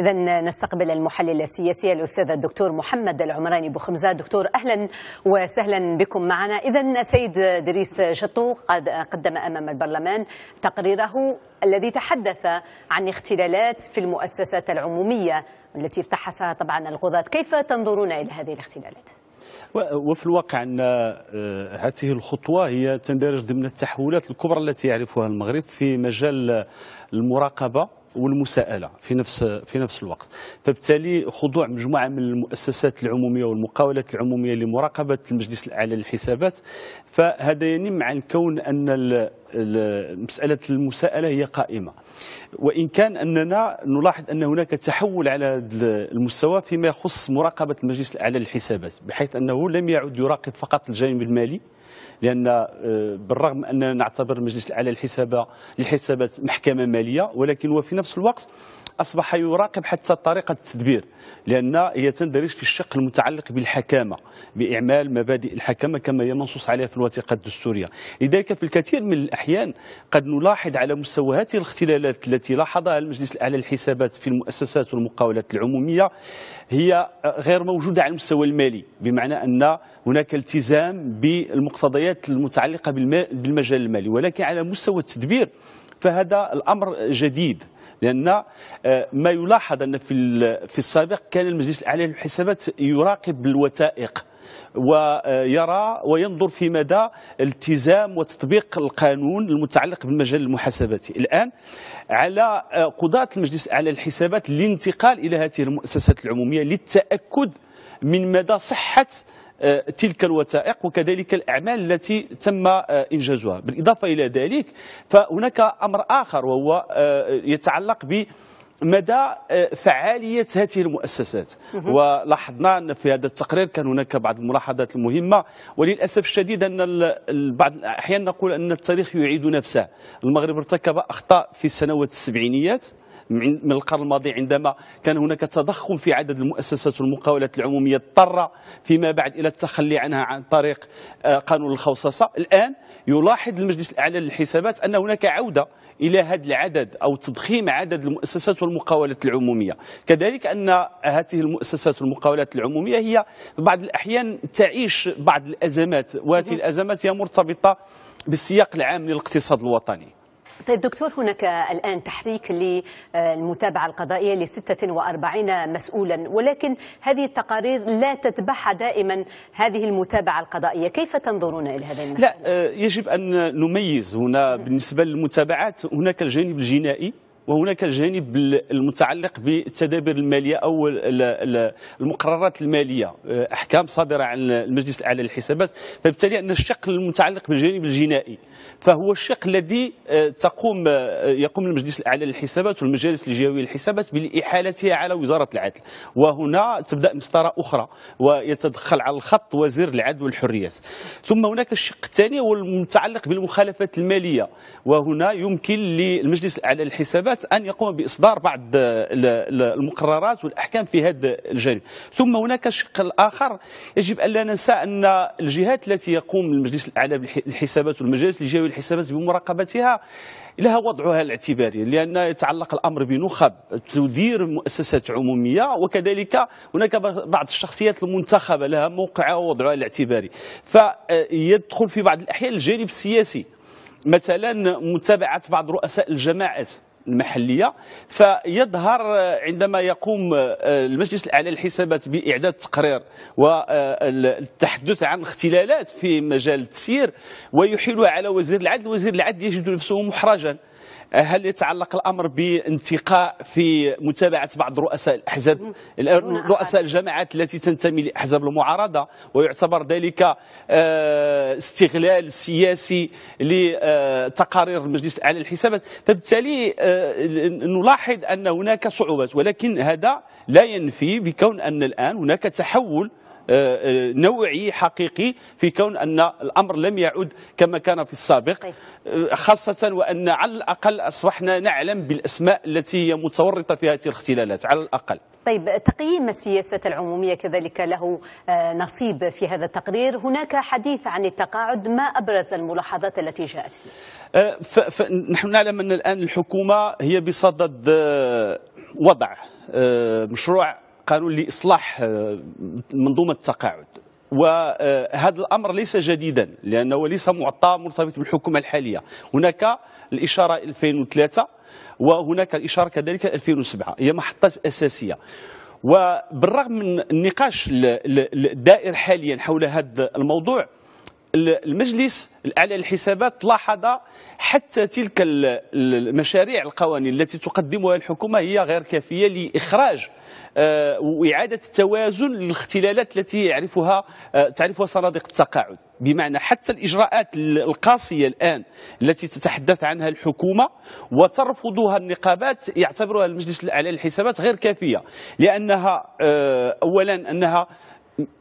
إذا نستقبل المحلل السياسي الأستاذ الدكتور محمد العمراني بوخمزة دكتور أهلا وسهلا بكم معنا إذا سيد دريس شطو قد قدم أمام البرلمان تقريره الذي تحدث عن اختلالات في المؤسسات العمومية التي افتحصها طبعا القضاة كيف تنظرون إلى هذه الاختلالات؟ وفي الواقع ان آه، هذه الخطوه هي تندرج ضمن التحولات الكبرى التي يعرفها المغرب في مجال المراقبه والمساءله في نفس في نفس الوقت فبالتالي خضوع مجموعه من المؤسسات العموميه والمقاولات العموميه لمراقبه المجلس الاعلى للحسابات فهذا يعني مع الكون ان مسألة المساءلة هي قائمة وإن كان أننا نلاحظ أن هناك تحول على المستوى فيما يخص مراقبة المجلس الأعلى للحسابات بحيث أنه لم يعد يراقب فقط الجانب المالي لان آه، بالرغم اننا نعتبر المجلس الاعلى للحسابات محكمه ماليه ولكن وفي نفس الوقت أصبح يراقب حتى طريقة التدبير لأن هي تندرج في الشق المتعلق بالحكامة بإعمال مبادئ الحكامة كما هي منصوص عليها في الوثيقة الدستورية لذلك في الكثير من الأحيان قد نلاحظ على مستوى هذه الاختلالات التي لاحظها المجلس الأعلى للحسابات في المؤسسات والمقاولات العمومية هي غير موجودة على المستوى المالي بمعنى أن هناك التزام بالمقتضيات المتعلقة بالمجال المالي ولكن على مستوى التدبير فهذا الأمر جديد لأن آه، ما يلاحظ أن في في السابق كان المجلس الأعلى للحسابات يراقب الوثائق ويرى آه، وينظر في مدى التزام وتطبيق القانون المتعلق بالمجال المحاسباتي الآن على آه، قضاة المجلس الأعلى للحسابات الانتقال إلى هذه المؤسسات العمومية للتأكد من مدى صحة آه، تلك الوثائق وكذلك الأعمال التي تم آه، إنجازها بالإضافة إلى ذلك فهناك أمر آخر وهو آه، يتعلق ب مدى فعالية هذه المؤسسات ولاحظنا أن في هذا التقرير كان هناك بعض الملاحظات المهمة وللأسف الشديد أن بعض الأحيان نقول أن التاريخ يعيد نفسه المغرب ارتكب أخطاء في السنوات السبعينيات من القرن الماضي عندما كان هناك تضخم في عدد المؤسسات والمقاولات العمومية اضطر فيما بعد إلى التخلي عنها عن طريق آه، قانون الخوصصة الآن يلاحظ المجلس الأعلى للحسابات أن هناك عودة إلى هذا العدد أو تضخيم عدد المؤسسات والمقاولات العمومية كذلك أن هذه المؤسسات والمقاولات العمومية هي بعض الأحيان تعيش بعض الأزمات وهذه الأزمات هي مرتبطة بالسياق العام للاقتصاد الوطني طيب دكتور هناك الآن تحريك للمتابعة القضائية ل 46 مسؤولا ولكن هذه التقارير لا تتبعها دائما هذه المتابعة القضائية كيف تنظرون إلى هذه المسألة؟ لا آه، يجب أن نميز هنا نعم. بالنسبة للمتابعات هناك الجانب الجنائي وهناك الجانب المتعلق بالتدابير الماليه او المقررات الماليه آه، احكام صادره عن المجلس الاعلى للحسابات فبالتالي ان الشق المتعلق بالجانب الجنائي فهو الشق الذي آه، تقوم آه، يقوم المجلس الاعلى للحسابات والمجالس الجهويه للحسابات بالاحالتها على وزاره العدل وهنا تبدا مسطره اخرى ويتدخل على الخط وزير العدل والحريات ثم هناك الشق الثاني هو المتعلق بالمخالفات الماليه وهنا يمكن للمجلس الاعلى للحسابات أن يقوم بإصدار بعض المقررات والأحكام في هذا الجانب ثم هناك الشق الآخر يجب أن لا ننسى أن الجهات التي يقوم المجلس الأعلى بالحسابات والمجالس الجهوي للحسابات بمراقبتها لها وضعها الاعتباري لأن يتعلق الأمر بنخب تدير مؤسسات عمومية وكذلك هناك بعض الشخصيات المنتخبة لها موقعها ووضعها الاعتباري فيدخل في بعض الأحيان الجانب السياسي مثلا متابعة بعض رؤساء الجماعات المحليه فيظهر آه، عندما يقوم آه، المجلس الاعلى للحسابات باعداد تقرير والتحدث آه، عن اختلالات في مجال التسيير ويحيلها على وزير العدل وزير العدل يجد نفسه محرجا آه، هل يتعلق الامر بانتقاء في متابعه بعض رؤساء الاحزاب آه، رؤساء الجماعات التي تنتمي لاحزاب المعارضه ويعتبر ذلك آه، استغلال سياسي لتقارير المجلس الاعلى للحسابات فبالتالي نلاحظ ان هناك صعوبات ولكن هذا لا ينفي بكون ان الان هناك تحول آه، آه، نوعي حقيقي في كون أن الأمر لم يعد كما كان في السابق طيب. آه، خاصة وأن على الأقل أصبحنا نعلم بالأسماء التي هي متورطة في هذه الاختلالات على الأقل طيب تقييم السياسة العمومية كذلك له نصيب في هذا التقرير هناك حديث عن التقاعد ما أبرز الملاحظات التي جاءت فيه نحن نعلم أن الآن الحكومة هي بصدد وضع مشروع قانون لاصلاح آه، منظومه التقاعد وهذا الامر ليس جديدا لانه ليس معطى مرتبط بالحكومه الحاليه هناك الاشاره 2003 وهناك الاشاره كذلك 2007 هي محطات اساسيه وبالرغم من النقاش الدائر حاليا حول هذا الموضوع المجلس الاعلى للحسابات لاحظ حتى تلك المشاريع القوانين التي تقدمها الحكومه هي غير كافيه لاخراج آه، واعاده التوازن للاختلالات التي يعرفها آه، تعرفها صناديق التقاعد بمعنى حتى الاجراءات القاسيه الان التي تتحدث عنها الحكومه وترفضها النقابات يعتبرها المجلس الاعلى للحسابات غير كافيه لانها آه، اولا انها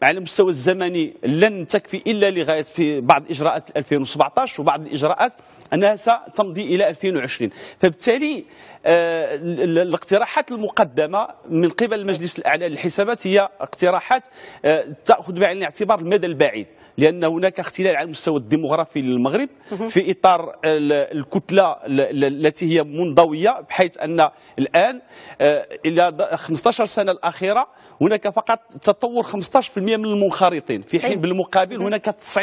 على المستوى الزمني لن تكفي الا لغايه في بعض الاجراءات 2017 وبعض الاجراءات انها ستمضي الى 2020 فبالتالي آه، الاقتراحات المقدمه من قبل المجلس الاعلى للحسابات هي اقتراحات آه، تاخذ بعين الاعتبار المدى البعيد لان هناك اختلال على المستوى الديموغرافي للمغرب في اطار الكتله التي هي منضويه بحيث ان الان آه، الى 15 سنه الاخيره هناك فقط تطور 15 15% من المنخرطين في حين إيه. بالمقابل هناك 90%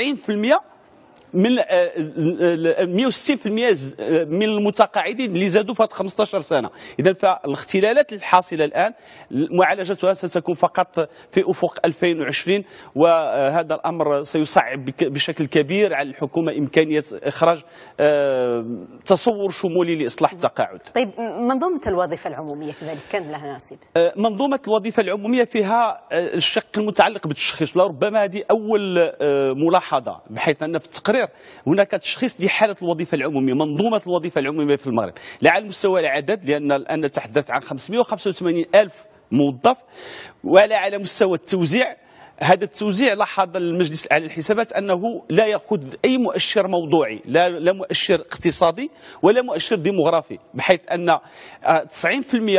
من 160% آه، آه، آه، من المتقاعدين اللي زادوا فهاد 15 سنه اذا فالاختلالات الحاصله الان معالجتها ستكون فقط في افق 2020 وهذا الامر سيصعب بشكل كبير على الحكومه امكانيه اخراج تصور شمولي لاصلاح التقاعد طيب منظومه الوظيفه العموميه كذلك كان لها نصيب منظومه الوظيفه العموميه فيها الشق المتعلق بالتشخيص وربما هذه اول ملاحظه بحيث ان في التقرير الكبير هناك تشخيص لحالة الوظيفة العمومية منظومة الوظيفة العمومية في المغرب لا على مستوى العدد لأن الآن نتحدث عن 585 ألف موظف ولا على مستوى التوزيع هذا التوزيع لاحظ المجلس الاعلى للحسابات انه لا ياخذ اي مؤشر موضوعي لا لا مؤشر اقتصادي ولا مؤشر ديموغرافي بحيث ان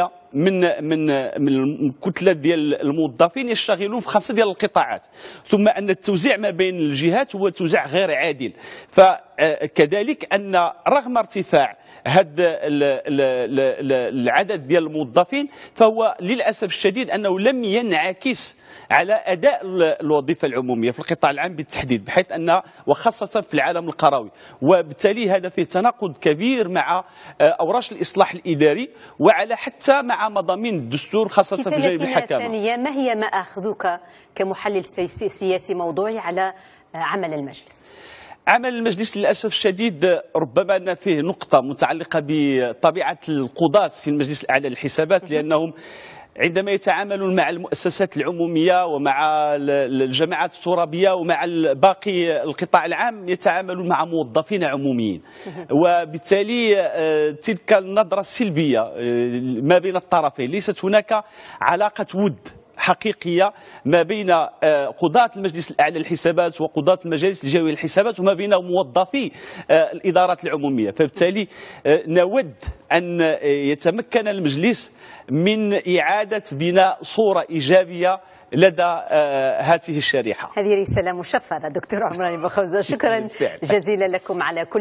90% من من من الكتله ديال الموظفين يشتغلون في خمسه ديال القطاعات ثم ان التوزيع ما بين الجهات هو توزيع غير عادل ف كذلك ان رغم ارتفاع هذا العدد ديال الموظفين فهو للاسف الشديد انه لم ينعكس على اداء الوظيفه العموميه في القطاع العام بالتحديد بحيث ان وخاصه في العالم القروي وبالتالي هذا فيه تناقض كبير مع آه، اوراش الاصلاح الاداري وعلى حتى مع مضامين الدستور خاصه في جانب الحكامه ثانيه ما هي ما اخذك كمحلل سياسي موضوعي على آه، عمل المجلس عمل المجلس للأسف الشديد ربما أن فيه نقطة متعلقة بطبيعة القضاة في المجلس الأعلى للحسابات لأنهم عندما يتعاملون مع المؤسسات العمومية ومع الجماعات الترابية ومع باقي القطاع العام يتعاملون مع موظفين عموميين وبالتالي آه، تلك النظرة السلبية آه، ما بين الطرفين ليست هناك علاقة ود حقيقية ما بين آه، قضاة المجلس الأعلى للحسابات وقضاة المجالس الجوية للحسابات وما بين موظفي آه، الإدارات العمومية فبالتالي آه، نود أن يتمكن المجلس من إعادة بناء صورة إيجابية لدى هذه الشريحة هذه رسالة مشفرة دكتور عمران بخوزة شكرا جزيلا لكم على كل